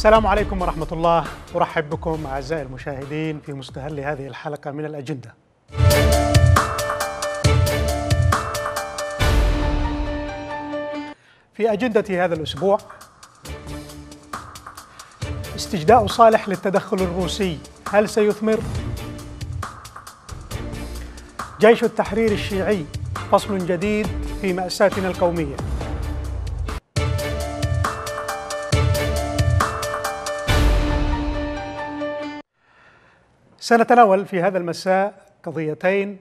السلام عليكم ورحمة الله أرحب بكم أعزائي المشاهدين في مستهل هذه الحلقة من الأجندة في أجندة هذا الأسبوع استجداء صالح للتدخل الروسي هل سيثمر؟ جيش التحرير الشيعي فصل جديد في مأساتنا القومية سنتناول في هذا المساء قضيتين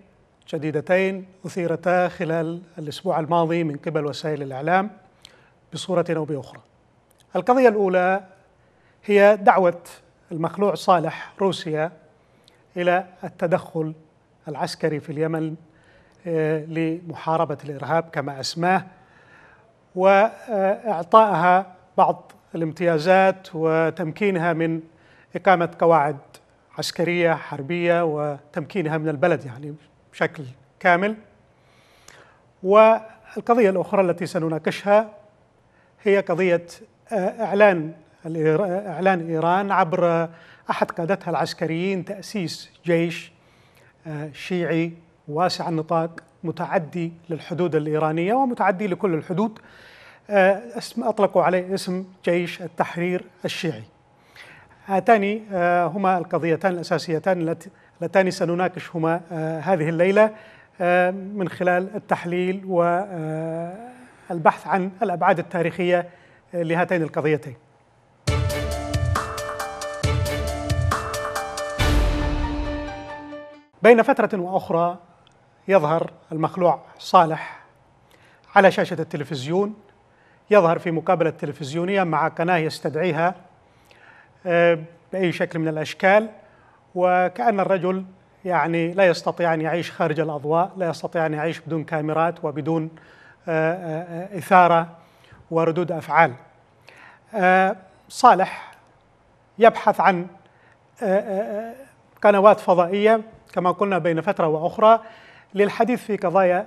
جديدتين أثيرتا خلال الأسبوع الماضي من قبل وسائل الإعلام بصورة أو بأخرى. القضية الأولى هي دعوة المخلوع صالح روسيا إلى التدخل العسكري في اليمن آه، لمحاربة الإرهاب كما أسماه وإعطائها بعض الامتيازات وتمكينها من إقامة قواعد عسكرية حربية وتمكينها من البلد يعني بشكل كامل والقضية الأخرى التي سنناقشها هي قضية آه، إعلان آه، إعلان إيران عبر أحد قادتها العسكريين تأسيس جيش آه، شيعي واسع النطاق متعدي للحدود الإيرانية ومتعدي لكل الحدود أطلقوا عليه اسم جيش التحرير الشيعي هاتان آه، هما القضيتان الأساسيتان اللتان سنناقشهما آه، هذه الليلة آه، من خلال التحليل والبحث عن الأبعاد التاريخية لهاتين القضيتين بين فترة وأخرى يظهر المخلوع صالح على شاشة التلفزيون يظهر في مقابلة تلفزيونية مع قناة يستدعيها آه، باي شكل من الاشكال وكان الرجل يعني لا يستطيع ان يعيش خارج الاضواء، لا يستطيع ان يعيش بدون كاميرات وبدون آه، آه، اثاره وردود افعال. صالح يبحث عن قنوات فضائيه كما قلنا بين فتره واخرى للحديث في قضايا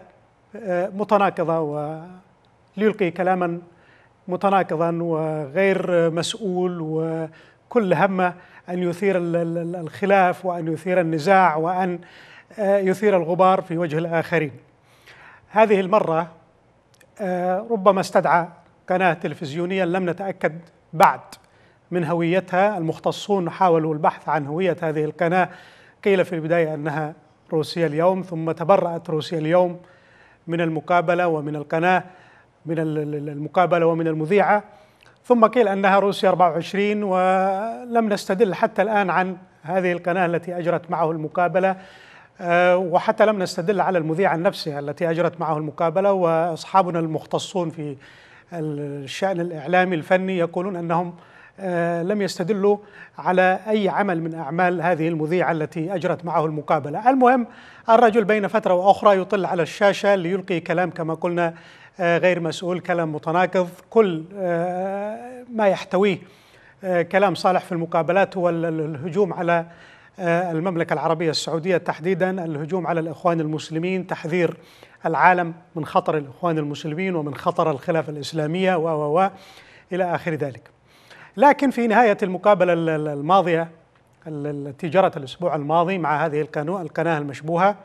متناقضه وليلقي كلاما متناقضا وغير مسؤول و كل همه أن يثير الخلاف وأن يثير النزاع وأن آه، يثير الغبار في وجه الآخرين هذه المرة آه، ربما استدعى قناة تلفزيونية لم نتأكد بعد من هويتها المختصون حاولوا البحث عن هوية هذه القناة قيل في البداية أنها روسيا اليوم ثم تبرأت روسيا اليوم من المقابلة ومن القناة من المقابلة ومن المذيعة ثم قيل أنها روسيا 24 ولم نستدل حتى الآن عن هذه القناة التي أجرت معه المقابلة آه، وحتى لم نستدل على المذيعة نفسها التي أجرت معه المقابلة وأصحابنا المختصون في الشأن الإعلامي الفني يقولون أنهم آه، لم يستدلوا على أي عمل من أعمال هذه المذيعة التي أجرت معه المقابلة المهم الرجل بين فترة وأخرى يطل على الشاشة ليلقي كلام كما قلنا آه، غير مسؤول كلام متناقض كل آه، ما يحتويه آه، كلام صالح في المقابلات هو الهجوم على المملكة العربية السعودية تحديدا الهجوم على الإخوان المسلمين تحذير العالم من خطر الإخوان المسلمين ومن خطر الخلافة الإسلامية و و إلى آخر ذلك لكن في نهاية المقابلة الماضية التي جرت الأسبوع الماضي مع هذه القناة المشبوهة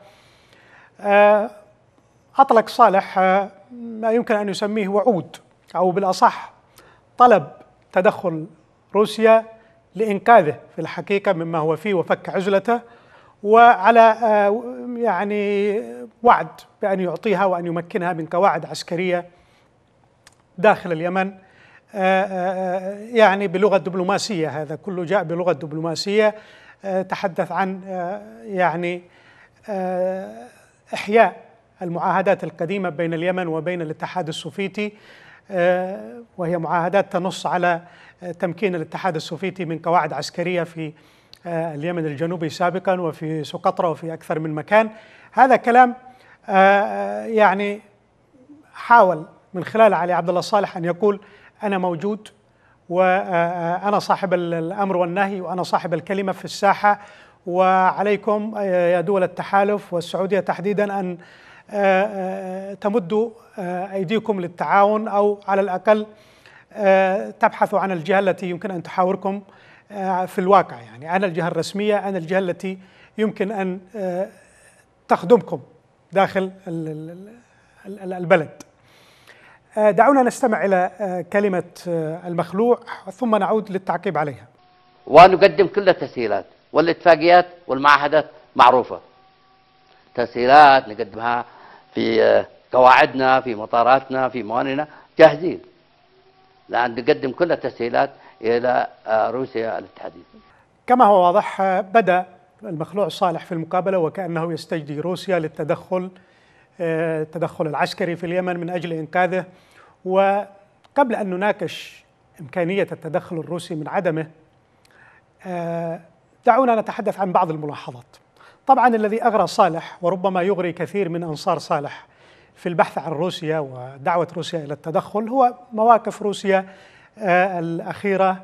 أطلق صالح آه، ما يمكن أن يسميه وعود أو بالأصح طلب تدخل روسيا لإنقاذه في الحقيقة مما هو فيه وفك عزلته وعلى آه، يعني وعد بأن يعطيها وأن يمكنها من قواعد عسكرية داخل اليمن آه، يعني بلغة دبلوماسية هذا كله جاء بلغة دبلوماسية تحدث عن يعني إحياء المعاهدات القديمة بين اليمن وبين الاتحاد السوفيتي آه، وهي معاهدات تنص على آه، تمكين الاتحاد السوفيتي من قواعد عسكرية في آه، اليمن الجنوبي سابقا وفي سقطرى وفي أكثر من مكان هذا كلام يعني حاول من خلال علي عبد الله صالح أن يقول أنا موجود وأنا صاحب الأمر والنهي وأنا صاحب الكلمة في الساحة وعليكم يا دول التحالف والسعودية تحديدا أن آه، آه، تمدوا آه، أيديكم للتعاون أو على الأقل تبحثوا عن الجهة التي يمكن أن تحاوركم في الواقع يعني عن الجهة الرسمية عن الجهة التي يمكن أن تخدمكم داخل البلد دعونا نستمع إلى كلمة المخلوع ثم نعود للتعقيب عليها ونقدم كل التسهيلات والاتفاقيات والمعاهدات معروفة تسهيلات نقدمها في آه، قواعدنا في مطاراتنا في موانئنا جاهزين لأن نقدم كل التسهيلات إلى آه، روسيا الاتحادية كما هو واضح آه، بدأ المخلوع صالح في المقابلة وكأنه يستجدي روسيا للتدخل التدخل العسكري في اليمن من أجل إنقاذه وقبل أن نناقش إمكانية التدخل الروسي من عدمه دعونا نتحدث عن بعض الملاحظات طبعا الذي اغرى صالح وربما يغري كثير من انصار صالح في البحث عن روسيا ودعوه روسيا الى التدخل هو مواقف روسيا آه، الاخيره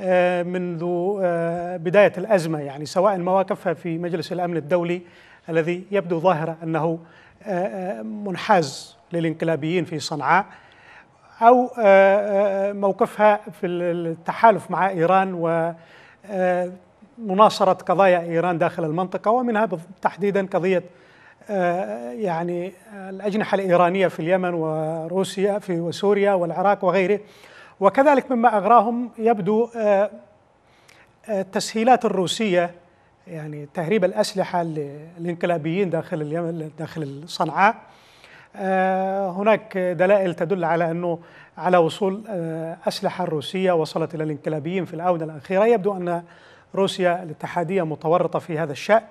آه، منذ آه، بدايه الازمه يعني سواء مواقفها في مجلس الامن الدولي الذي يبدو ظاهره انه منحاز للانقلابيين في صنعاء او موقفها في التحالف مع ايران و مناصرة قضايا إيران داخل المنطقة ومنها تحديدا قضية آه، يعني آه، الأجنحة الإيرانية في اليمن وروسيا في وسوريا والعراق وغيره وكذلك مما أغراهم يبدو آه، التسهيلات الروسية يعني تهريب الأسلحة للإنقلابيين داخل اليمن داخل صنعاء هناك دلائل تدل على أنه على وصول أسلحة روسية وصلت إلى الإنقلابيين في الآونة الأخيرة يبدو أن روسيا الاتحادية متورطة في هذا الشأن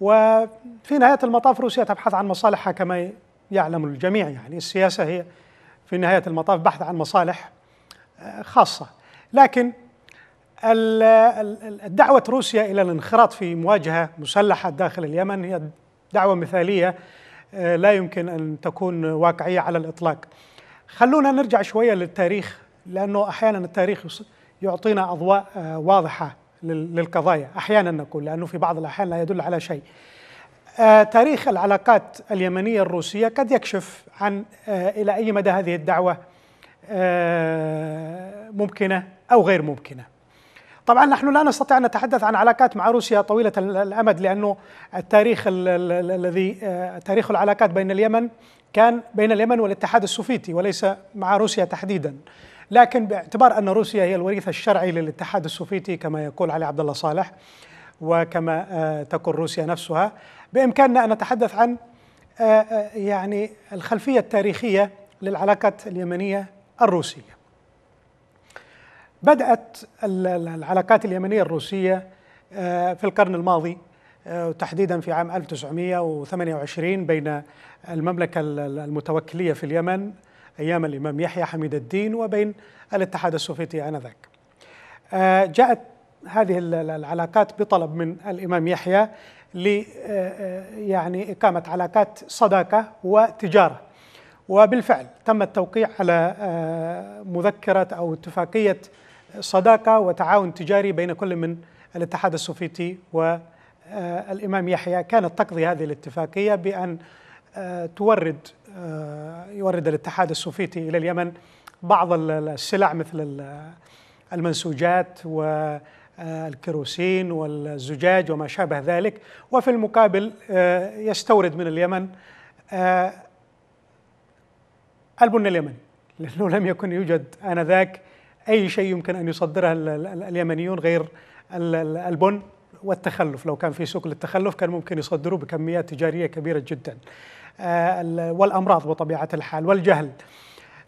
وفي نهاية المطاف روسيا تبحث عن مصالحها كما يعلم الجميع يعني السياسة هي في نهاية المطاف بحث عن مصالح آه، خاصة لكن دعوة روسيا إلى الانخراط في مواجهة مسلحة داخل اليمن هي دعوة مثالية آه، لا يمكن أن تكون واقعية على الإطلاق خلونا نرجع شوية للتاريخ لأنه أحيانا التاريخ يعطينا أضواء آه، واضحة للقضايا أحيانا نقول لأنه في بعض الأحيان لا يدل على شيء آه، تاريخ العلاقات اليمنية الروسية قد يكشف عن آه، إلى أي مدى هذه الدعوة آه، ممكنة أو غير ممكنة طبعا نحن لا نستطيع أن نتحدث عن علاقات مع روسيا طويلة الأمد لأنه التاريخ الذي تاريخ العلاقات بين اليمن كان بين اليمن والاتحاد السوفيتي وليس مع روسيا تحديدا لكن باعتبار أن روسيا هي الوريث الشرعي للاتحاد السوفيتي كما يقول علي عبد الله صالح وكما آه، تقول روسيا نفسها بإمكاننا أن نتحدث عن آه، آه، يعني الخلفية التاريخية للعلاقات اليمنية الروسية بدأت العلاقات اليمنية الروسية في القرن الماضي تحديدا في عام 1928 بين المملكة المتوكلية في اليمن أيام الإمام يحيى حميد الدين وبين الاتحاد السوفيتي آنذاك آه، جاءت هذه العلاقات بطلب من الإمام يحيى ل آه، آه، يعني إقامة علاقات صداقة وتجارة وبالفعل تم التوقيع على مذكرة أو اتفاقية صداقة وتعاون تجاري بين كل من الاتحاد السوفيتي والإمام يحيى كانت تقضي هذه الاتفاقية بأن تورد آه، يورد الاتحاد السوفيتي إلى اليمن بعض السلع مثل المنسوجات والكيروسين والزجاج وما شابه ذلك وفي المقابل آه، يستورد من اليمن آه، البن اليمني لأنه لم يكن يوجد آنذاك أي شيء يمكن أن يصدره اليمنيون غير البن والتخلف لو كان في سوق للتخلف كان ممكن يصدروا بكميات تجارية كبيرة جدا آه، والأمراض بطبيعة الحال والجهل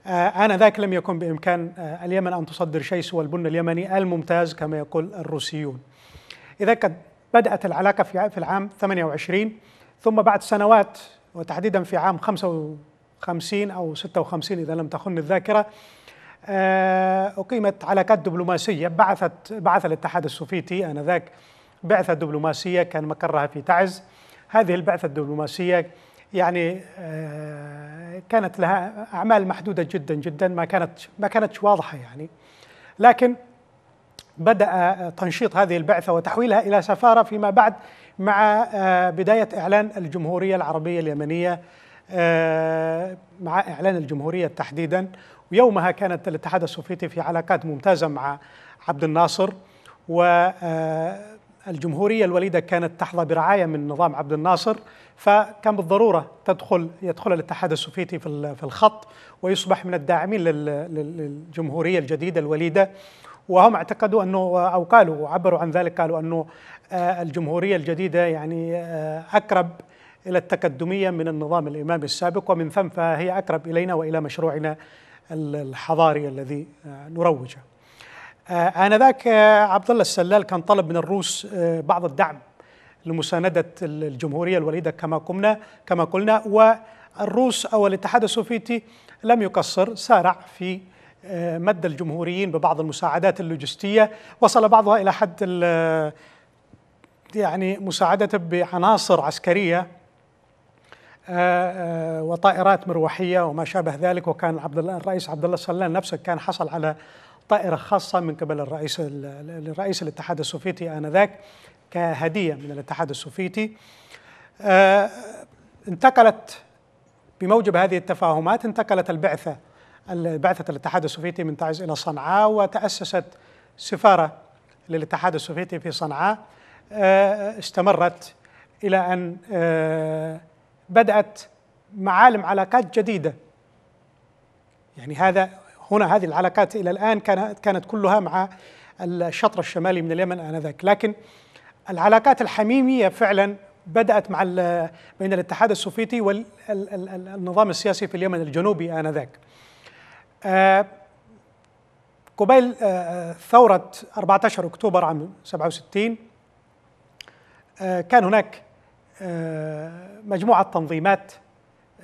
آه، آنذاك لم يكن بإمكان آه، اليمن أن تصدر شيء سوى البن اليمني الممتاز كما يقول الروسيون إذا قد بدأت العلاقة في العام 28 ثم بعد سنوات وتحديدا في عام 55 أو 56 إذا لم تخن الذاكرة أقيمت علاقات دبلوماسية بعثت بعث الاتحاد السوفيتي آنذاك بعثة دبلوماسية كان مقرها في تعز هذه البعثة الدبلوماسية يعني آه، كانت لها أعمال محدودة جدا جدا ما كانت ما كانتش واضحة يعني لكن بدأ تنشيط هذه البعثة وتحويلها إلى سفارة فيما بعد مع آه، بداية إعلان الجمهورية العربية اليمنية آه، مع إعلان الجمهورية تحديدا ويومها كانت الاتحاد السوفيتي في علاقات ممتازة مع عبد الناصر و الجمهورية الوليدة كانت تحظى برعاية من نظام عبد الناصر فكان بالضرورة تدخل يدخل الاتحاد السوفيتي في الخط ويصبح من الداعمين للجمهورية الجديدة الوليدة وهم اعتقدوا انه او قالوا وعبروا عن ذلك قالوا انه آه، الجمهوريه الجديده يعني آه، اقرب الى التقدميه من النظام الامامي السابق ومن ثم فهي اقرب الينا والى مشروعنا الحضاري الذي آه، نروجه. آه، آنذاك آه، عبد الله السلال كان طلب من الروس آه، بعض الدعم لمساندة الجمهورية الوليدة كما قمنا كما قلنا والروس أو الاتحاد السوفيتي لم يقصر سارع في مد الجمهوريين ببعض المساعدات اللوجستية وصل بعضها إلى حد يعني مساعدة بعناصر عسكرية وطائرات مروحية وما شابه ذلك وكان عبد الله الرئيس عبد الله السلال نفسه كان حصل على طائرة خاصة من قبل الرئيس الرئيس الاتحاد السوفيتي آنذاك كهدية من الاتحاد السوفيتي آه، انتقلت بموجب هذه التفاهمات انتقلت البعثة بعثة الاتحاد السوفيتي من تعز إلى صنعاء وتأسست سفارة للاتحاد السوفيتي في صنعاء آه، استمرت إلى أن آه، بدأت معالم علاقات جديدة يعني هذا هنا هذه العلاقات إلى الآن كانت كلها مع الشطر الشمالي من اليمن آنذاك لكن العلاقات الحميمية فعلا بدأت مع بين الاتحاد السوفيتي والنظام السياسي في اليمن الجنوبي آنذاك آه، قبيل آه، آه، ثورة 14 أكتوبر عام 67 كان هناك مجموعة تنظيمات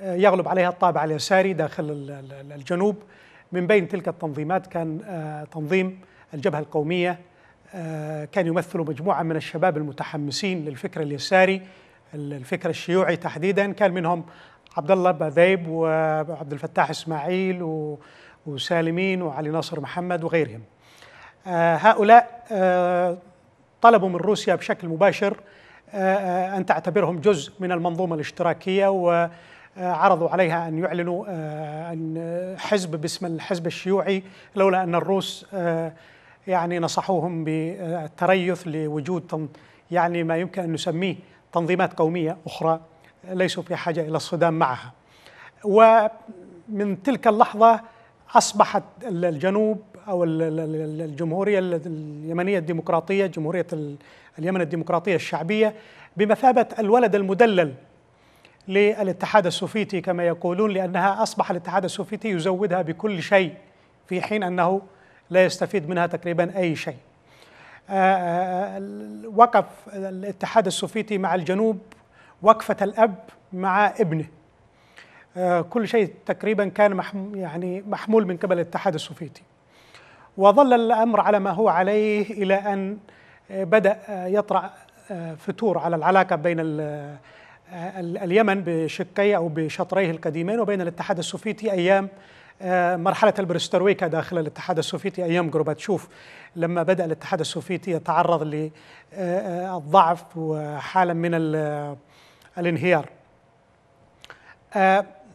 يغلب عليها الطابع اليساري داخل الجنوب من بين تلك التنظيمات كان آه، تنظيم الجبهة القومية آه، كان يمثل مجموعة من الشباب المتحمسين للفكر اليساري الفكر الشيوعي تحديدا كان منهم عبد الله بذيب وعبد الفتاح اسماعيل وسالمين وعلي ناصر محمد وغيرهم آه، هؤلاء طلبوا من روسيا بشكل مباشر أن تعتبرهم جزء من المنظومة الاشتراكية آه، عرضوا عليها أن يعلنوا آه، أن حزب باسم الحزب الشيوعي لولا أن الروس آه، يعني نصحوهم بالتريث لوجود يعني ما يمكن أن نسميه تنظيمات قومية أخرى ليسوا في حاجة إلى الصدام معها ومن تلك اللحظة أصبحت الجنوب أو الجمهورية اليمنية الديمقراطية جمهورية اليمن الديمقراطية الشعبية بمثابة الولد المدلل للاتحاد السوفيتي كما يقولون لأنها أصبح الاتحاد السوفيتي يزودها بكل شيء في حين أنه لا يستفيد منها تقريبا أي شيء آه، آه، آه، وقف الاتحاد السوفيتي مع الجنوب وقفة الأب مع ابنه كل شيء تقريبا كان يعني محمول من قبل الاتحاد السوفيتي وظل الأمر على ما هو عليه إلى أن بدأ يطرأ فتور على العلاقة بين آه، اليمن بشقيه أو بشطريه القديمين وبين الاتحاد السوفيتي أيام آه، مرحلة البرسترويكا داخل الاتحاد السوفيتي أيام غروباتشوف لما بدأ الاتحاد السوفيتي يتعرض للضعف آه، وحالة من الانهيار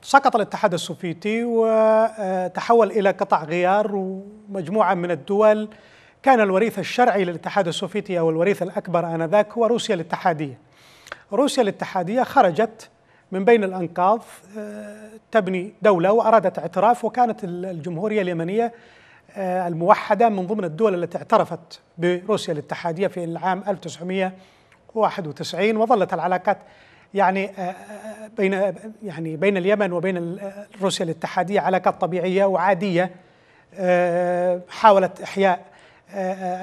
سقط الاتحاد السوفيتي وتحول إلى قطع غيار ومجموعة من الدول كان الوريث الشرعي للاتحاد السوفيتي أو الوريث الأكبر آنذاك هو روسيا الاتحادية روسيا الاتحادية خرجت من بين الأنقاض آه، تبني دولة وأرادت اعتراف وكانت الجمهورية اليمنية آه، الموحدة من ضمن الدول التي اعترفت بروسيا الاتحادية في العام 1991 وظلت العلاقات يعني آه، بين يعني بين اليمن وبين روسيا الاتحادية علاقات طبيعية وعادية حاولت إحياء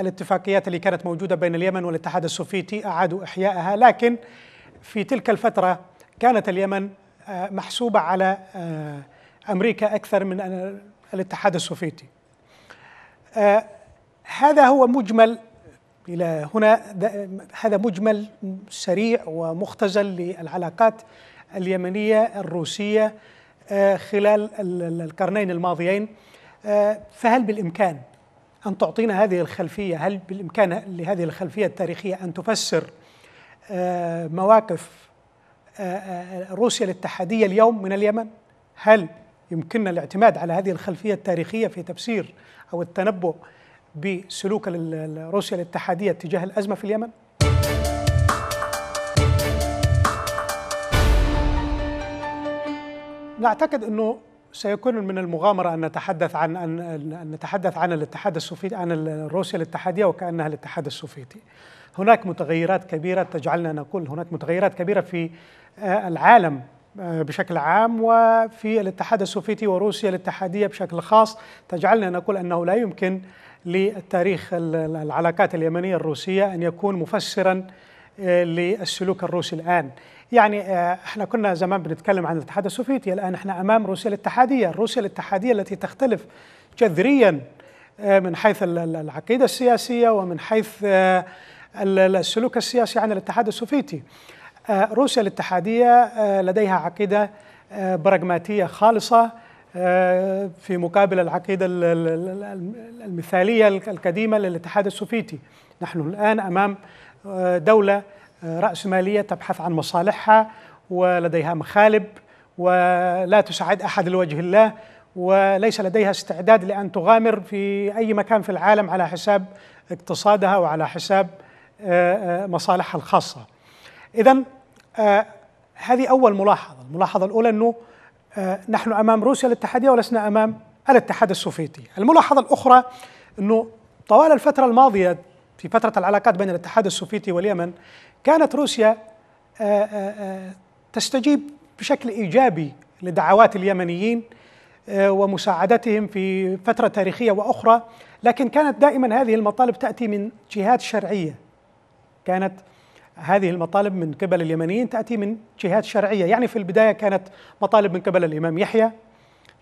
الاتفاقيات اللي كانت موجودة بين اليمن والاتحاد السوفيتي أعادوا إحيائها لكن في تلك الفترة كانت اليمن آه، محسوبة على آه، أمريكا أكثر من الاتحاد السوفيتي آه، هذا هو مجمل إلى هنا هذا مجمل سريع ومختزل للعلاقات اليمنية الروسية خلال القرنين الماضيين فهل بالإمكان أن تعطينا هذه الخلفية هل بالإمكان لهذه الخلفية التاريخية أن تفسر آه، مواقف آه، آه، روسيا الاتحادية اليوم من اليمن هل يمكننا الاعتماد على هذه الخلفية التاريخية في تفسير أو التنبؤ بسلوك روسيا الاتحادية تجاه الأزمة في اليمن؟ نعتقد أنه سيكون من المغامرة أن نتحدث عن أن نتحدث عن الاتحاد السوفيتي عن روسيا الاتحادية وكأنها الاتحاد السوفيتي. هناك متغيرات كبيرة تجعلنا نقول هناك متغيرات كبيرة في آه، العالم آه، بشكل عام وفي الاتحاد السوفيتي وروسيا الاتحادية بشكل خاص تجعلنا نقول أنه لا يمكن للتاريخ العلاقات اليمنية الروسية أن يكون مفسرا آه، للسلوك الروسي الآن يعني احنا كنا زمان بنتكلم عن الاتحاد السوفيتي الآن احنا أمام روسيا الاتحادية روسيا الاتحادية التي تختلف جذريا من حيث العقيدة السياسية ومن حيث السلوك السياسي عن الاتحاد السوفيتي آه، روسيا الاتحادية آه، لديها عقيدة آه، براغماتية خالصة في مقابل العقيدة المثالية القديمة للاتحاد السوفيتي نحن الآن أمام دولة رأسمالية تبحث عن مصالحها ولديها مخالب ولا تساعد أحد لوجه الله وليس لديها استعداد لأن تغامر في أي مكان في العالم على حساب اقتصادها وعلى حساب آه، آه، مصالحها الخاصة إذا آه، هذه أول ملاحظة الملاحظة الأولى أنه نحن أمام روسيا الاتحادية ولسنا أمام الاتحاد السوفيتي الملاحظة الأخرى أنه طوال الفترة الماضية في فترة العلاقات بين الاتحاد السوفيتي واليمن كانت روسيا تستجيب بشكل إيجابي لدعوات اليمنيين ومساعدتهم في فترة تاريخية وأخرى لكن كانت دائما هذه المطالب تأتي من جهات شرعية كانت هذه المطالب من قبل اليمنيين تأتي من جهات شرعية يعني في البداية كانت مطالب من قبل الإمام يحيى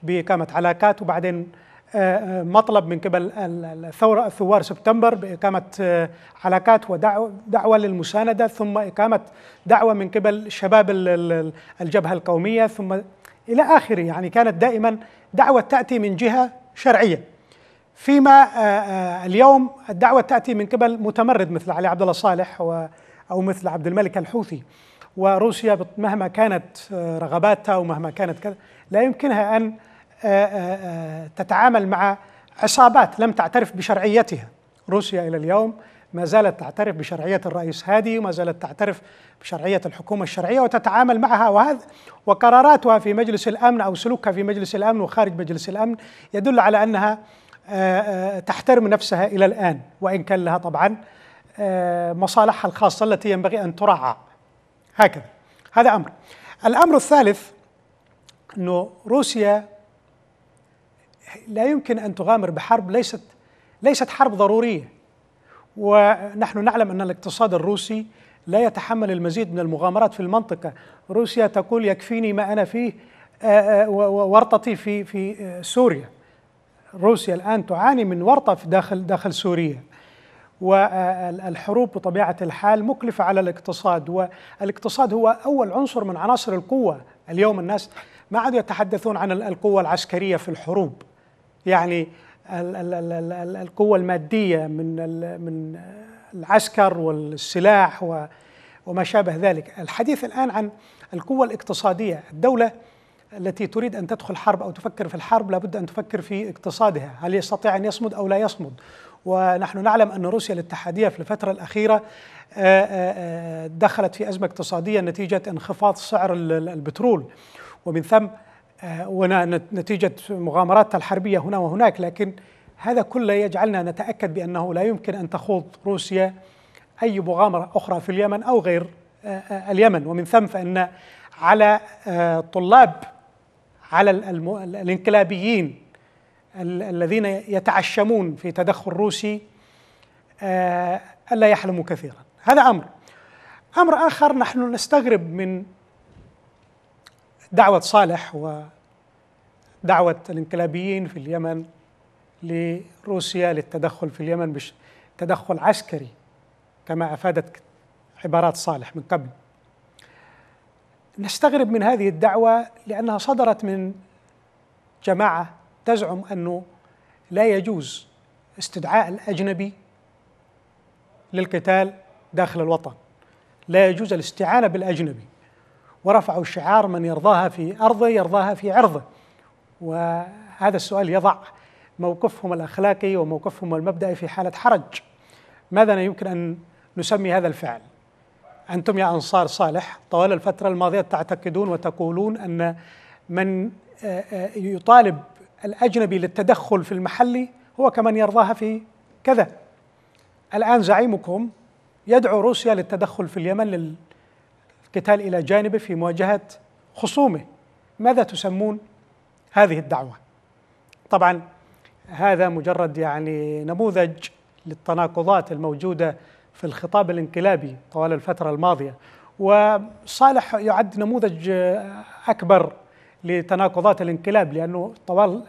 بإقامة علاقات وبعدين آه، آه، مطلب من قبل الثورة الثوار سبتمبر بإقامة آه، علاقات ودعوة للمساندة ثم إقامة دعوة من قبل شباب الجبهة القومية ثم إلى آخره يعني كانت دائما دعوة تأتي من جهة شرعية فيما آه، آه، اليوم الدعوة تأتي من قبل متمرد مثل علي عبد الله صالح أو مثل عبد الملك الحوثي وروسيا مهما كانت آه، رغباتها ومهما كانت كذا لا يمكنها أن تتعامل مع عصابات لم تعترف بشرعيتها روسيا إلى اليوم ما زالت تعترف بشرعية الرئيس هادي وما زالت تعترف بشرعية الحكومة الشرعية وتتعامل معها وهذا وقراراتها في مجلس الأمن أو سلوكها في مجلس الأمن وخارج مجلس الأمن يدل على أنها آه، آه، تحترم نفسها الى الان وان كان لها طبعا آه، مصالحها الخاصه التي ينبغي ان ترعى هكذا هذا امر الامر الثالث انه روسيا لا يمكن ان تغامر بحرب ليست ليست حرب ضروريه ونحن نعلم ان الاقتصاد الروسي لا يتحمل المزيد من المغامرات في المنطقه روسيا تقول يكفيني ما انا فيه ورطتي في في سوريا روسيا الآن تعاني من ورطة في داخل داخل سوريا والحروب بطبيعة الحال مكلفة على الاقتصاد والاقتصاد هو أول عنصر من عناصر القوة اليوم الناس ما عادوا يتحدثون عن القوة العسكرية في الحروب يعني القوة المادية من من العسكر والسلاح وما شابه ذلك الحديث الآن عن القوة الاقتصادية الدولة التي تريد أن تدخل حرب أو تفكر في الحرب لابد أن تفكر في اقتصادها هل يستطيع أن يصمد أو لا يصمد ونحن نعلم أن روسيا الاتحادية في الفترة الأخيرة آه، آه، آه، دخلت في أزمة اقتصادية نتيجة انخفاض سعر البترول ومن ثم ونتيجة مغامراتها الحربية هنا وهناك لكن هذا كله يجعلنا نتأكد بأنه لا يمكن أن تخوض روسيا أي مغامرة أخرى في اليمن أو غير اليمن ومن ثم فإن على طلاب على الانقلابيين الذين يتعشمون في تدخل روسي آه، ألا يحلموا كثيرا هذا أمر أمر آخر نحن نستغرب من دعوة صالح ودعوة الانقلابيين في اليمن لروسيا للتدخل في اليمن تدخل عسكري كما أفادت عبارات صالح من قبل نستغرب من هذه الدعوة لأنها صدرت من جماعة تزعم أنه لا يجوز استدعاء الأجنبي للقتال داخل الوطن لا يجوز الاستعانة بالأجنبي ورفعوا شعار من يرضاها في أرضه يرضاها في عرضه وهذا السؤال يضع موقفهم الأخلاقي وموقفهم المبدئي في حالة حرج ماذا يمكن أن نسمي هذا الفعل أنتم يا أنصار صالح طوال الفترة الماضية تعتقدون وتقولون أن من آه، آه، يطالب الأجنبي للتدخل في المحلي هو كمن يرضاها في كذا الآن زعيمكم يدعو روسيا للتدخل في اليمن للقتال إلى جانبه في مواجهة خصومه ماذا تسمون هذه الدعوة طبعا هذا مجرد يعني نموذج للتناقضات الموجودة في الخطاب الانقلابي طوال الفترة الماضية وصالح يعد نموذج أكبر لتناقضات الانقلاب لأنه طوال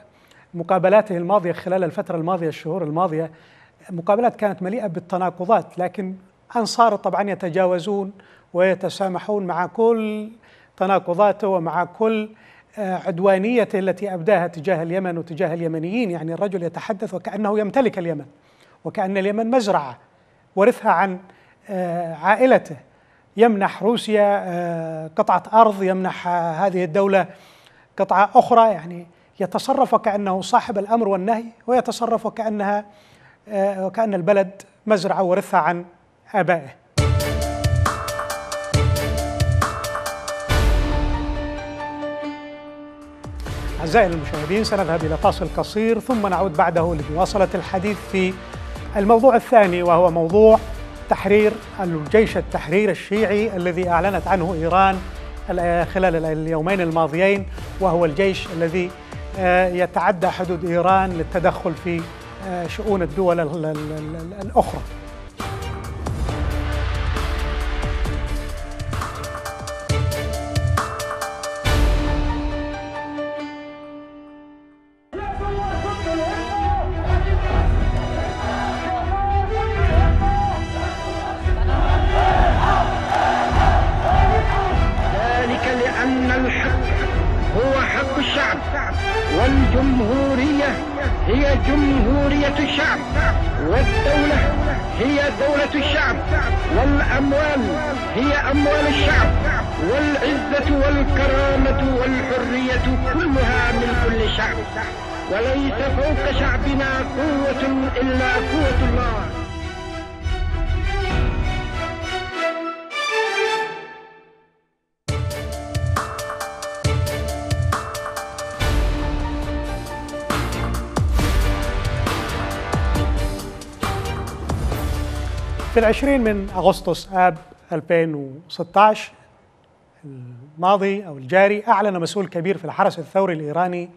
مقابلاته الماضية خلال الفترة الماضية الشهور الماضية مقابلات كانت مليئة بالتناقضات لكن أنصاره طبعا يتجاوزون ويتسامحون مع كل تناقضاته ومع كل آه، عدوانيته التي أبداها تجاه اليمن وتجاه اليمنيين يعني الرجل يتحدث وكأنه يمتلك اليمن وكأن اليمن مزرعة ورثها عن آه، عائلته يمنح روسيا آه، قطعة أرض يمنح آه، هذه الدولة قطعة أخرى يعني يتصرف كأنه صاحب الأمر والنهي ويتصرف كأنها وكأن البلد مزرعة ورثها عن آبائه أعزائي المشاهدين سنذهب إلى فاصل قصير ثم نعود بعده لمواصلة الحديث في الموضوع الثاني وهو موضوع تحرير الجيش التحرير الشيعي الذي أعلنت عنه إيران خلال اليومين الماضيين وهو الجيش الذي آه، يتعدى حدود إيران للتدخل في آه، شؤون الدول الأخرى في العشرين من أغسطس آب 2016 الماضي أو الجاري أعلن مسؤول كبير في الحرس الثوري الإيراني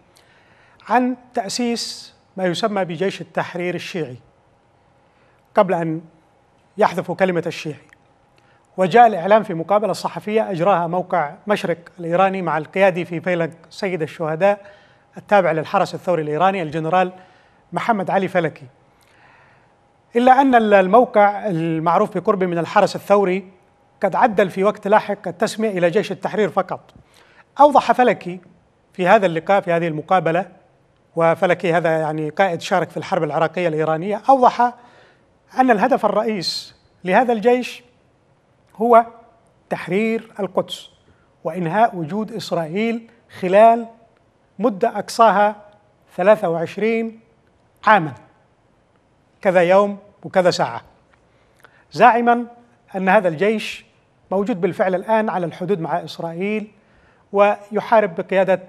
عن تأسيس ما يسمى بجيش التحرير الشيعي قبل أن يحذفوا كلمة الشيعي وجاء الإعلام في مقابلة صحفية أجراها موقع مشرق الإيراني مع القيادي في فيلق سيد الشهداء التابع للحرس الثوري الإيراني الجنرال محمد علي فلكي إلا أن الموقع المعروف بقربه من الحرس الثوري قد عدل في وقت لاحق التسمية إلى جيش التحرير فقط أوضح فلكي في هذا اللقاء في هذه المقابلة وفلكي هذا يعني قائد شارك في الحرب العراقية الإيرانية أوضح أن الهدف الرئيس لهذا الجيش هو تحرير القدس وإنهاء وجود إسرائيل خلال مدة أقصاها 23 عاماً كذا يوم وكذا ساعة زاعما أن هذا الجيش موجود بالفعل الآن على الحدود مع إسرائيل ويحارب بقيادة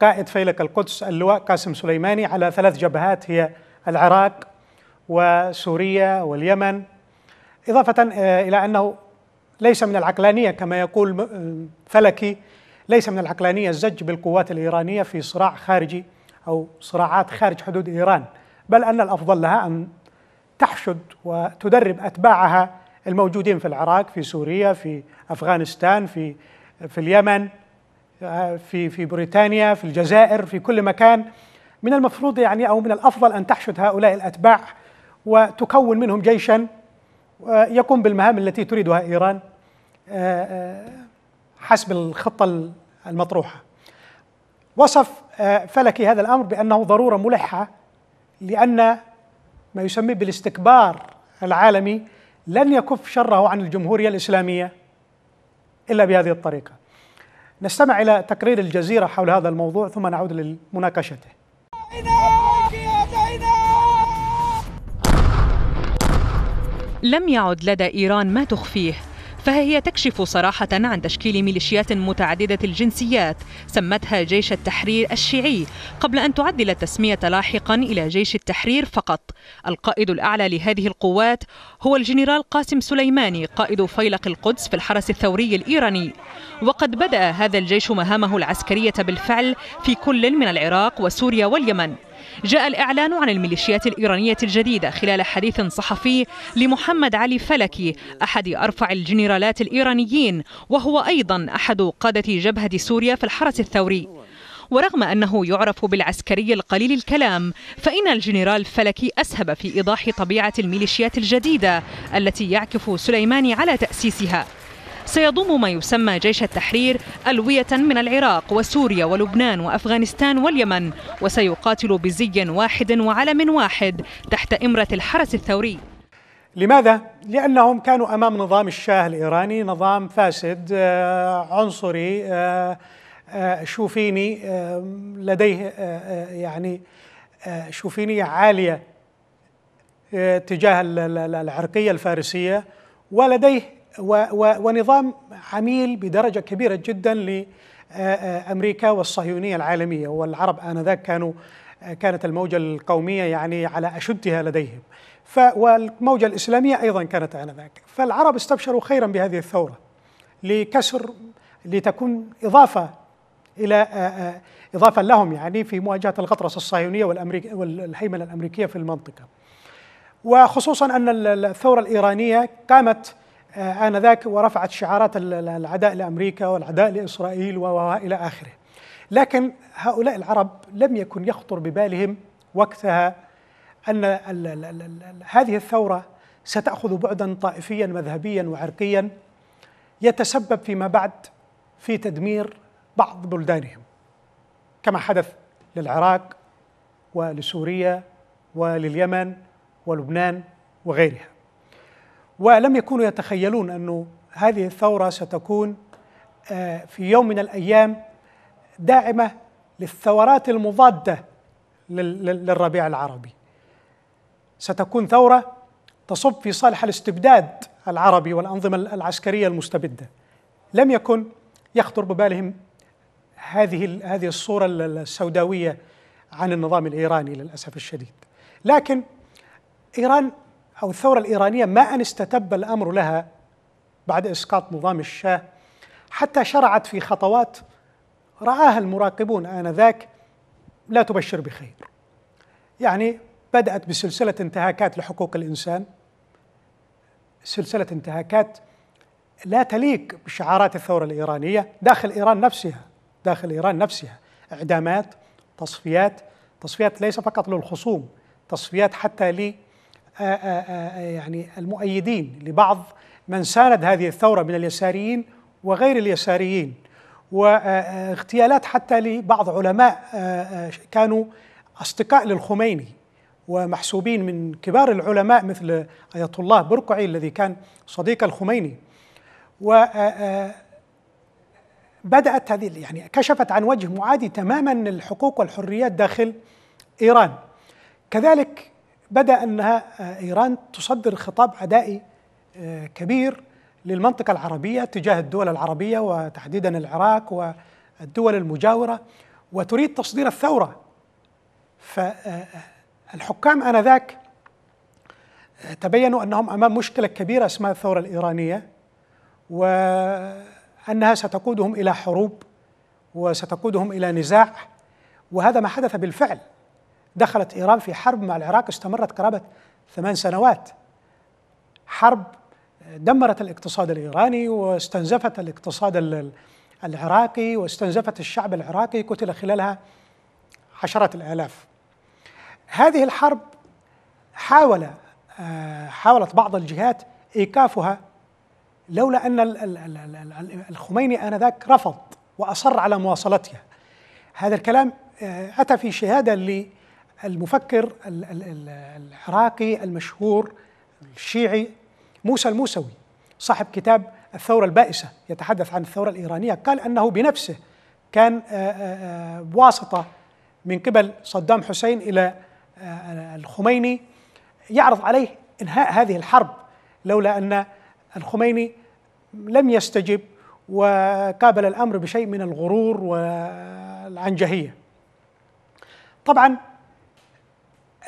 قائد فيلق القدس اللواء قاسم سليماني على ثلاث جبهات هي العراق وسوريا واليمن إضافة آه، إلى أنه ليس من العقلانية كما يقول آه، فلكي ليس من العقلانية الزج بالقوات الإيرانية في صراع خارجي أو صراعات خارج حدود إيران بل أن الأفضل لها أن تحشد وتدرب أتباعها الموجودين في العراق في سوريا في أفغانستان في في اليمن آه، في في بريطانيا في الجزائر في كل مكان من المفروض يعني أو من الأفضل أن تحشد هؤلاء الأتباع وتكون منهم جيشا آه، يقوم بالمهام التي تريدها إيران آه، حسب الخطة المطروحة وصف فلكي هذا الأمر بأنه ضرورة ملحة لأن ما يسميه بالاستكبار العالمي لن يكف شره عن الجمهورية الإسلامية إلا بهذه الطريقة نستمع إلى تقرير الجزيرة حول هذا الموضوع ثم نعود لمناقشته لم يعد لدى إيران ما تخفيه فهي تكشف صراحة عن تشكيل ميليشيات متعددة الجنسيات سمتها جيش التحرير الشيعي قبل أن تعدل التسمية لاحقا إلى جيش التحرير فقط القائد الأعلى لهذه القوات هو الجنرال قاسم سليماني قائد فيلق القدس في الحرس الثوري الإيراني وقد بدأ هذا الجيش مهامه العسكرية بالفعل في كل من العراق وسوريا واليمن جاء الإعلان عن الميليشيات الإيرانية الجديدة خلال حديث صحفي لمحمد علي فلكي أحد أرفع الجنرالات الإيرانيين وهو أيضا أحد قادة جبهة سوريا في الحرس الثوري ورغم أنه يعرف بالعسكري القليل الكلام فإن الجنرال فلكي أسهب في إيضاح طبيعة الميليشيات الجديدة التي يعكف سليماني على تأسيسها سيضم ما يسمى جيش التحرير ألوية من العراق وسوريا ولبنان وأفغانستان واليمن وسيقاتل بزي واحد وعلم واحد تحت إمرة الحرس الثوري لماذا؟ لأنهم كانوا أمام نظام الشاه الإيراني نظام فاسد آه، عنصري آه، آه، شوفيني لديه يعني شوفينية عالية تجاه العرقية الفارسية ولديه ونظام عميل بدرجة كبيرة جدا لأمريكا آه، آه، والصهيونية العالمية والعرب آنذاك كانوا آه، كانت الموجة القومية يعني على أشدها لديهم والموجة الإسلامية أيضا كانت آنذاك فالعرب استبشروا خيرا بهذه الثورة لكسر لتكون إضافة إلى إضافة لهم يعني في مواجهة الغطرسة الصهيونية والأمريك والهيمنة الأمريكية في المنطقة وخصوصا أن الثورة الإيرانية قامت آه، آنذاك ورفعت شعارات العداء لأمريكا والعداء لإسرائيل وإلى آخره لكن هؤلاء العرب لم يكن يخطر ببالهم وقتها أن هذه الثورة ستأخذ بعدا طائفيا مذهبيا وعرقيا يتسبب فيما بعد في تدمير بعض بلدانهم كما حدث للعراق ولسوريا ولليمن ولبنان وغيرها ولم يكونوا يتخيلون أن هذه الثورة ستكون آه، في يوم من الأيام داعمة للثورات المضادة للربيع العربي ستكون ثورة تصب في صالح الاستبداد العربي والأنظمة العسكرية المستبدة لم يكن يخطر ببالهم هذه هذه الصورة السوداوية عن النظام الإيراني للأسف الشديد لكن إيران أو الثورة الإيرانية ما أن استتب الأمر لها بعد إسقاط نظام الشاه حتى شرعت في خطوات رآها المراقبون آنذاك لا تبشر بخير يعني بدأت بسلسلة انتهاكات لحقوق الإنسان سلسلة انتهاكات لا تليق بشعارات الثورة الإيرانية داخل إيران نفسها داخل إيران نفسها إعدامات تصفيات تصفيات ليس فقط للخصوم تصفيات حتى آه، آه، آه، يعني المؤيدين لبعض من ساند هذه الثورة من اليساريين وغير اليساريين واغتيالات حتى لبعض علماء كانوا أصدقاء للخميني ومحسوبين من كبار العلماء مثل آية الله برقعي الذي كان صديق الخميني و بدأت هذه يعني كشفت عن وجه معادي تماما للحقوق والحريات داخل إيران كذلك بدا انها آه، ايران تصدر خطاب عدائي آه، كبير للمنطقه العربيه تجاه الدول العربيه وتحديدا العراق والدول المجاوره وتريد تصدير الثوره فالحكام آه، انذاك تبينوا انهم امام مشكله كبيره اسمها الثوره الايرانيه وانها ستقودهم الى حروب وستقودهم الى نزاع وهذا ما حدث بالفعل دخلت إيران في حرب مع العراق استمرت قرابة ثمان سنوات حرب دمرت الاقتصاد الإيراني واستنزفت الاقتصاد العراقي واستنزفت الشعب العراقي قتل خلالها عشرة الآلاف هذه الحرب حاول آه، حاولت بعض الجهات إيقافها لولا أن الخميني آنذاك رفض وأصر على مواصلتها هذا الكلام آه، أتى في شهادة المفكر العراقي المشهور الشيعي موسى الموسوي صاحب كتاب الثورة البائسة يتحدث عن الثورة الإيرانية قال أنه بنفسه كان واسطة من قبل صدام حسين إلى الخميني يعرض عليه إنهاء هذه الحرب لولا أن الخميني لم يستجب وقابل الأمر بشيء من الغرور والعنجهية طبعا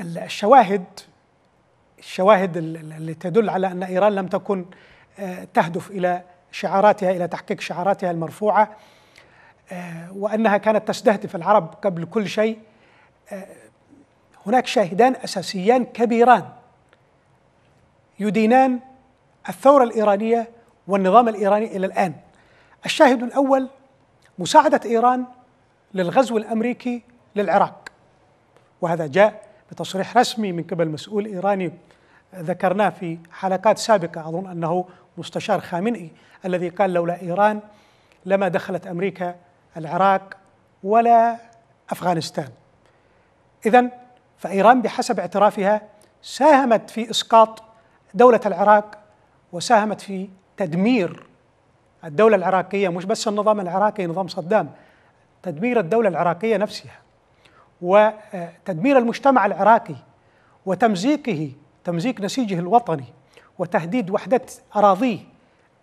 الشواهد الشواهد اللي تدل على ان ايران لم تكن آه، تهدف الى شعاراتها الى تحقيق شعاراتها المرفوعه آه، وانها كانت تستهدف العرب قبل كل شيء آه، هناك شاهدان اساسيان كبيران يدينان الثوره الايرانيه والنظام الايراني الى الان الشاهد الاول مساعده ايران للغزو الامريكي للعراق وهذا جاء بتصريح رسمي من قبل مسؤول إيراني ذكرناه في حلقات سابقة أظن أنه مستشار خامنئي الذي قال لولا إيران لما دخلت أمريكا العراق ولا أفغانستان إذا فإيران بحسب اعترافها ساهمت في إسقاط دولة العراق وساهمت في تدمير الدولة العراقية مش بس النظام العراقي نظام صدام تدمير الدولة العراقية نفسها وتدمير المجتمع العراقي وتمزيقه تمزيق نسيجه الوطني وتهديد وحدة أراضيه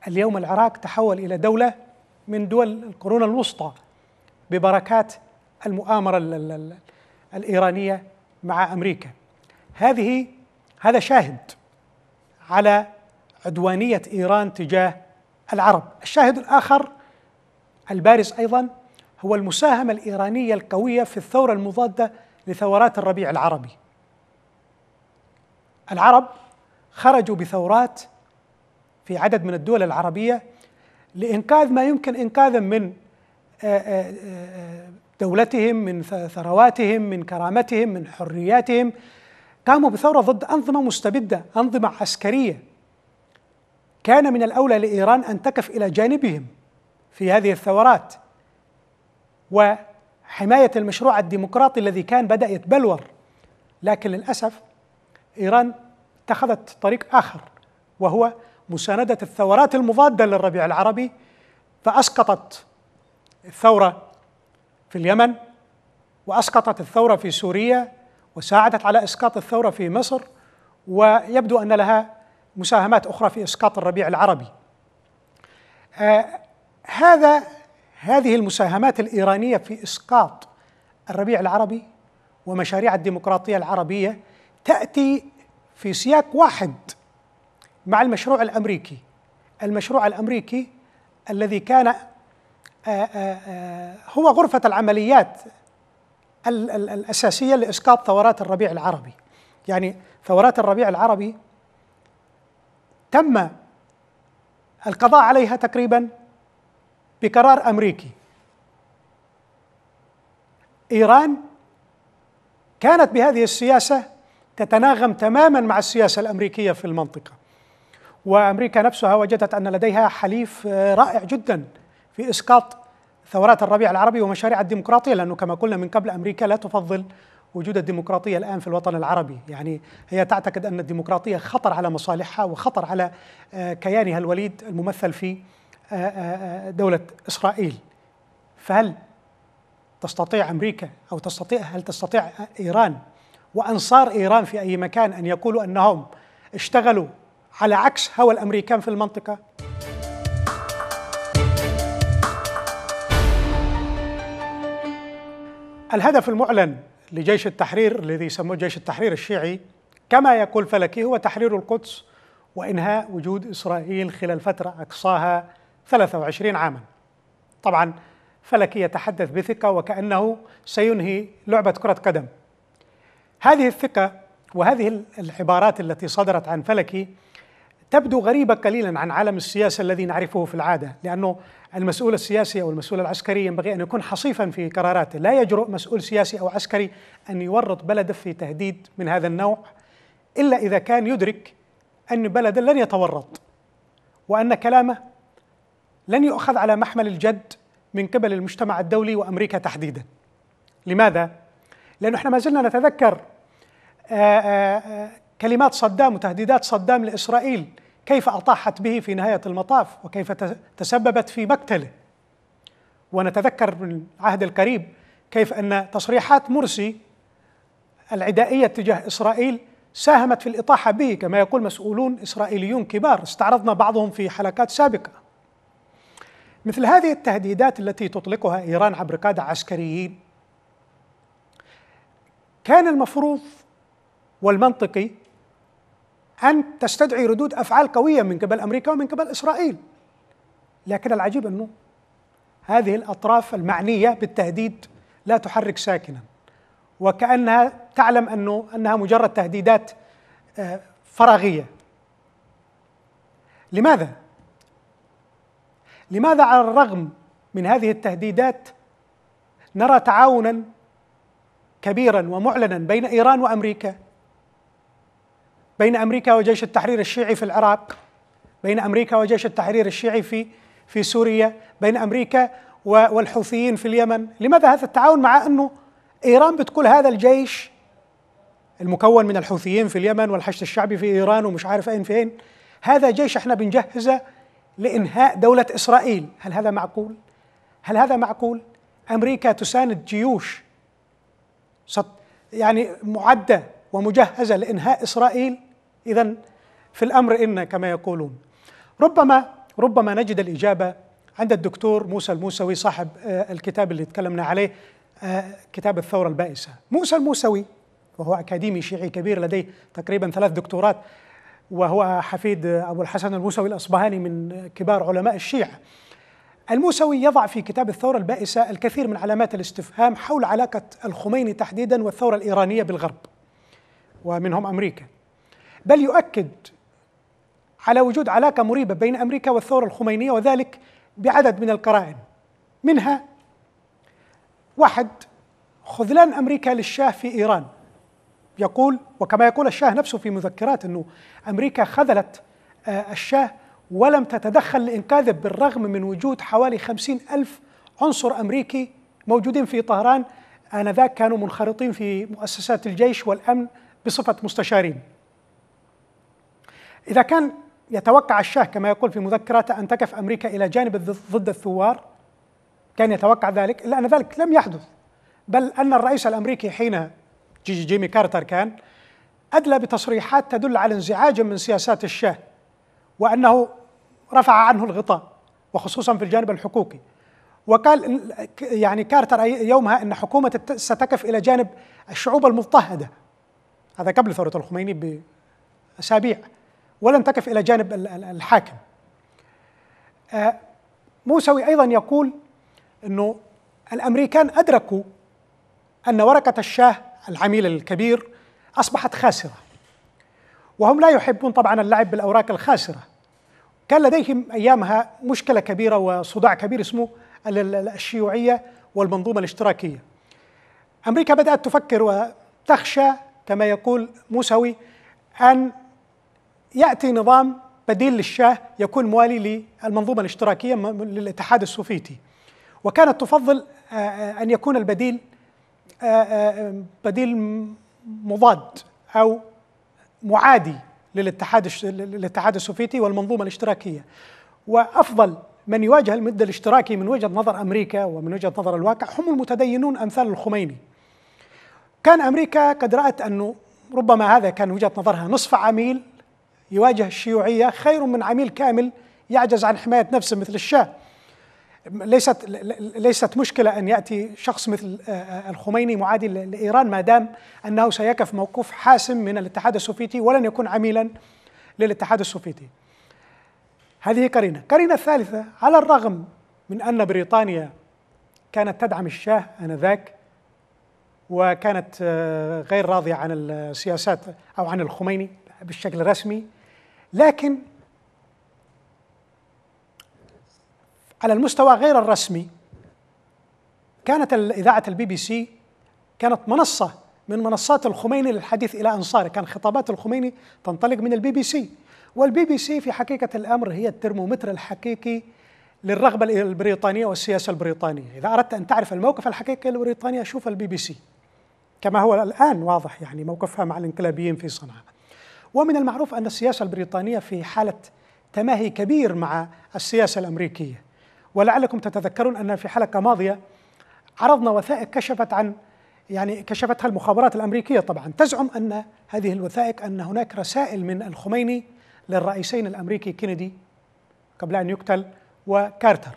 اليوم العراق تحول إلى دولة من دول القرون الوسطى ببركات المؤامرة الإيرانية مع أمريكا هذه هذا شاهد على عدوانية إيران تجاه العرب الشاهد الآخر البارز أيضا هو المساهمة الإيرانية القوية في الثورة المضادة لثورات الربيع العربي العرب خرجوا بثورات في عدد من الدول العربية لإنقاذ ما يمكن إنقاذا من آه، آه، آه، دولتهم من ثرواتهم من كرامتهم من حرياتهم قاموا بثورة ضد أنظمة مستبدة أنظمة عسكرية كان من الأولى لإيران أن تقف إلى جانبهم في هذه الثورات وحماية المشروع الديمقراطي الذي كان بدأ يتبلور لكن للأسف إيران اتخذت طريق آخر وهو مساندة الثورات المضادة للربيع العربي فأسقطت الثورة في اليمن وأسقطت الثورة في سوريا وساعدت على إسقاط الثورة في مصر ويبدو أن لها مساهمات أخرى في إسقاط الربيع العربي آه هذا هذه المساهمات الايرانيه في اسقاط الربيع العربي ومشاريع الديمقراطيه العربيه تاتي في سياق واحد مع المشروع الامريكي المشروع الامريكي الذي كان آه، آه، آه، هو غرفه العمليات الاساسيه لاسقاط ثورات الربيع العربي يعني ثورات الربيع العربي تم القضاء عليها تقريبا بقرار امريكي ايران كانت بهذه السياسه تتناغم تماما مع السياسه الامريكيه في المنطقه وامريكا نفسها وجدت ان لديها حليف آه، رائع جدا في اسقاط ثورات الربيع العربي ومشاريع الديمقراطيه لانه كما قلنا من قبل امريكا لا تفضل وجود الديمقراطيه الان في الوطن العربي، يعني هي تعتقد ان الديمقراطيه خطر على مصالحها وخطر على آه، كيانها الوليد الممثل في آه، آه، آه، دولة إسرائيل فهل تستطيع أمريكا أو تستطيع هل تستطيع إيران وأنصار إيران في أي مكان أن يقولوا أنهم اشتغلوا على عكس هوى الأمريكان في المنطقة؟ الهدف المعلن لجيش التحرير الذي يسموه جيش التحرير الشيعي كما يقول فلكي هو تحرير القدس وإنهاء وجود إسرائيل خلال فترة أقصاها 23 عاما طبعا فلكي يتحدث بثقة وكأنه سينهي لعبة كرة قدم هذه الثقة وهذه العبارات التي صدرت عن فلكي تبدو غريبة قليلا عن عالم السياسة الذي نعرفه في العادة لأنه المسؤول السياسي أو المسؤول العسكري ينبغي أن يكون حصيفا في قراراته لا يجرؤ مسؤول سياسي أو عسكري أن يورط بلده في تهديد من هذا النوع إلا إذا كان يدرك أن بلده لن يتورط وأن كلامه لن يؤخذ على محمل الجد من قبل المجتمع الدولي وامريكا تحديدا. لماذا؟ لانه احنا ما زلنا نتذكر آه، آه، آه، كلمات صدام وتهديدات صدام لاسرائيل كيف اطاحت به في نهايه المطاف وكيف تسببت في مقتله. ونتذكر من العهد القريب كيف ان تصريحات مرسي العدائيه تجاه اسرائيل ساهمت في الاطاحه به كما يقول مسؤولون اسرائيليون كبار استعرضنا بعضهم في حلقات سابقه. مثل هذه التهديدات التي تطلقها ايران عبر قاده عسكريين كان المفروض والمنطقي ان تستدعي ردود افعال قويه من قبل امريكا ومن قبل اسرائيل لكن العجيب انه هذه الاطراف المعنيه بالتهديد لا تحرك ساكنا وكانها تعلم انه انها مجرد تهديدات آه، فراغيه لماذا لماذا على الرغم من هذه التهديدات نرى تعاونا كبيرا ومعلنا بين ايران وامريكا بين امريكا وجيش التحرير الشيعي في العراق بين امريكا وجيش التحرير الشيعي في في سوريا بين امريكا والحوثيين في اليمن لماذا هذا التعاون مع انه ايران بتقول هذا الجيش المكون من الحوثيين في اليمن والحشد الشعبي في ايران ومش عارف اين فين هذا جيش احنا بنجهزه لإنهاء دولة إسرائيل هل هذا معقول؟ هل هذا معقول؟ أمريكا تساند جيوش يعني معدة ومجهزة لإنهاء إسرائيل إذا في الأمر إن كما يقولون ربما ربما نجد الإجابة عند الدكتور موسى الموسوي صاحب آه، الكتاب اللي تكلمنا عليه آه، كتاب الثورة البائسة موسى الموسوي وهو أكاديمي شيعي كبير لديه تقريبا ثلاث دكتورات وهو حفيد أبو الحسن الموسوي الأصبهاني من كبار علماء الشيعة الموسوي يضع في كتاب الثورة البائسة الكثير من علامات الاستفهام حول علاقة الخميني تحديدا والثورة الإيرانية بالغرب ومنهم أمريكا بل يؤكد على وجود علاقة مريبة بين أمريكا والثورة الخمينية وذلك بعدد من القرائن منها واحد خذلان أمريكا للشاه في إيران يقول وكما يقول الشاه نفسه في مذكرات أنه أمريكا خذلت آه، الشاه ولم تتدخل لإنقاذه بالرغم من وجود حوالي خمسين ألف عنصر أمريكي موجودين في طهران آنذاك كانوا منخرطين في مؤسسات الجيش والأمن بصفة مستشارين إذا كان يتوقع الشاه كما يقول في مذكراته أن تقف أمريكا إلى جانب ضد الثوار كان يتوقع ذلك إلا أن ذلك لم يحدث بل أن الرئيس الأمريكي حين جي جيمي كارتر كان أدلى بتصريحات تدل على انزعاج من سياسات الشاه وأنه رفع عنه الغطاء وخصوصا في الجانب الحقوقي وقال يعني كارتر يومها أن حكومة ستقف إلى جانب الشعوب المضطهدة هذا قبل ثورة الخميني بأسابيع ولن تقف إلى جانب الحاكم آه، موسوي أيضا يقول أنه الأمريكان أدركوا أن ورقة الشاه العميل الكبير أصبحت خاسرة وهم لا يحبون طبعا اللعب بالأوراق الخاسرة كان لديهم أيامها مشكلة كبيرة وصداع كبير اسمه الشيوعية والمنظومة الاشتراكية أمريكا بدأت تفكر وتخشى كما يقول موسوي أن يأتي نظام بديل للشاه يكون موالي للمنظومة الاشتراكية للاتحاد السوفيتي وكانت تفضل آه، آه، أن يكون البديل آه، آه، بديل مضاد او معادي للاتحاد الاتحاد السوفيتي والمنظومه الاشتراكيه وافضل من يواجه المد الاشتراكي من وجهه نظر امريكا ومن وجهه نظر الواقع هم المتدينون امثال الخميني كان امريكا قد رات انه ربما هذا كان وجهه نظرها نصف عميل يواجه الشيوعيه خير من عميل كامل يعجز عن حمايه نفسه مثل الشاه ليست ليست مشكله ان ياتي شخص مثل آه، آه، الخميني معادي لايران ما دام انه سيكف موقف حاسم من الاتحاد السوفيتي ولن يكون عميلا للاتحاد السوفيتي. هذه قرينه، قرينه الثالثه على الرغم من ان بريطانيا كانت تدعم الشاه انذاك وكانت آه، غير راضيه عن السياسات او عن الخميني بالشكل الرسمي لكن على المستوى غير الرسمي كانت إذاعة البي بي سي كانت منصة من منصات الخميني للحديث إلى أنصاره كان خطابات الخميني تنطلق من البي بي سي والبي بي سي في حقيقة الأمر هي الترمومتر الحقيقي للرغبة البريطانية والسياسة البريطانية إذا أردت أن تعرف الموقف الحقيقي لبريطانيا شوف البي بي سي كما هو الآن واضح يعني موقفها مع الانقلابيين في صنعاء ومن المعروف أن السياسة البريطانية في حالة تماهي كبير مع السياسة الأمريكية ولعلكم تتذكرون أن في حلقة ماضية عرضنا وثائق كشفت عن يعني كشفتها المخابرات الأمريكية طبعا تزعم أن هذه الوثائق أن هناك رسائل من الخميني للرئيسين الأمريكي كينيدي قبل أن يقتل وكارتر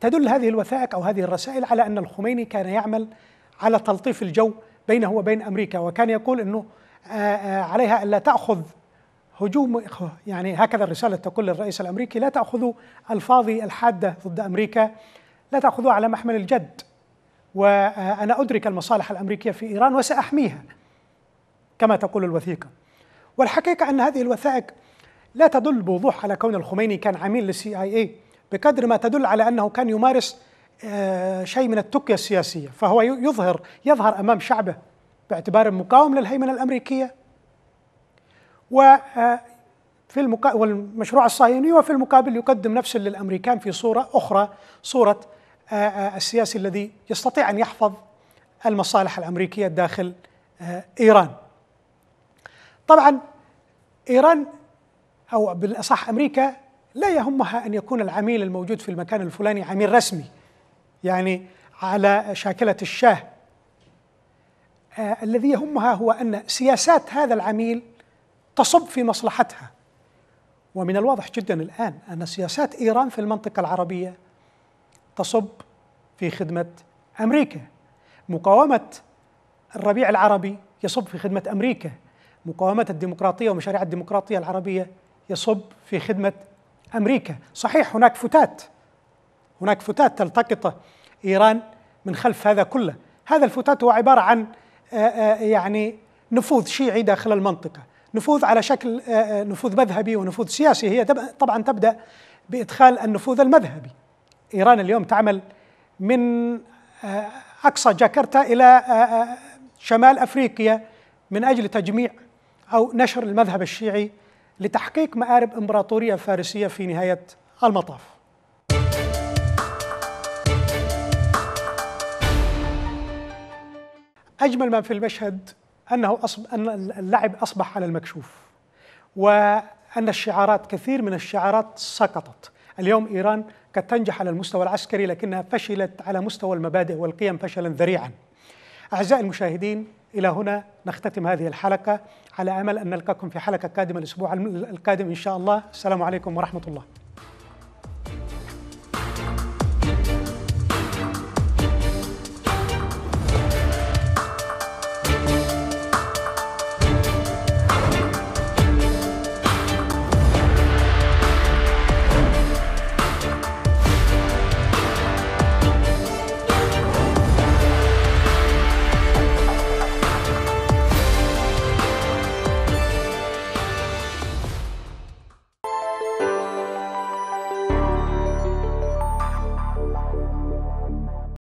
تدل هذه الوثائق أو هذه الرسائل على أن الخميني كان يعمل على تلطيف الجو بينه وبين أمريكا وكان يقول أنه آه، آه، عليها ألا تأخذ هجوم إخوة يعني هكذا الرسالة تقول للرئيس الأمريكي لا تأخذوا ألفاظي الحادة ضد أمريكا لا تأخذوها على محمل الجد وأنا أدرك المصالح الأمريكية في إيران وسأحميها كما تقول الوثيقة والحقيقة أن هذه الوثائق لا تدل بوضوح على كون الخميني كان عميل للسي آي اي بقدر ما تدل على أنه كان يمارس آه، شيء من التقية السياسية فهو يظهر يظهر أمام شعبه باعتباره مقاوم للهيمنة الأمريكية وفي المقا... والمشروع الصهيوني وفي المقابل يقدم نفسه للامريكان في صوره اخرى صوره آه، آه، السياسي الذي يستطيع ان يحفظ المصالح الامريكيه داخل آه، ايران. طبعا ايران او بالاصح امريكا لا يهمها ان يكون العميل الموجود في المكان الفلاني عميل رسمي يعني على شاكله الشاه الذي يهمها هو ان سياسات هذا العميل تصب في مصلحتها ومن الواضح جدا الآن أن سياسات إيران في المنطقة العربية تصب في خدمة أمريكا مقاومة الربيع العربي يصب في خدمة أمريكا مقاومة الديمقراطية ومشاريع الديمقراطية العربية يصب في خدمة أمريكا صحيح هناك فتات هناك فتات تلتقط إيران من خلف هذا كله هذا الفتات هو عبارة عن يعني نفوذ شيعي داخل المنطقة نفوذ على شكل آه، آه، نفوذ مذهبي ونفوذ سياسي هي طبعا تبدا بادخال النفوذ المذهبي. ايران اليوم تعمل من آه، اقصى جاكرتا الى شمال افريقيا من اجل تجميع او نشر المذهب الشيعي لتحقيق مآرب امبراطوريه فارسيه في نهايه المطاف. اجمل ما في المشهد انه أصب ان اللعب اصبح على المكشوف وان الشعارات كثير من الشعارات سقطت اليوم ايران قد تنجح على المستوى العسكري لكنها فشلت على مستوى المبادئ والقيم فشلا ذريعا اعزائي المشاهدين الى هنا نختتم هذه الحلقه على امل ان نلقاكم في حلقه قادمه الاسبوع القادم ان شاء الله السلام عليكم ورحمه الله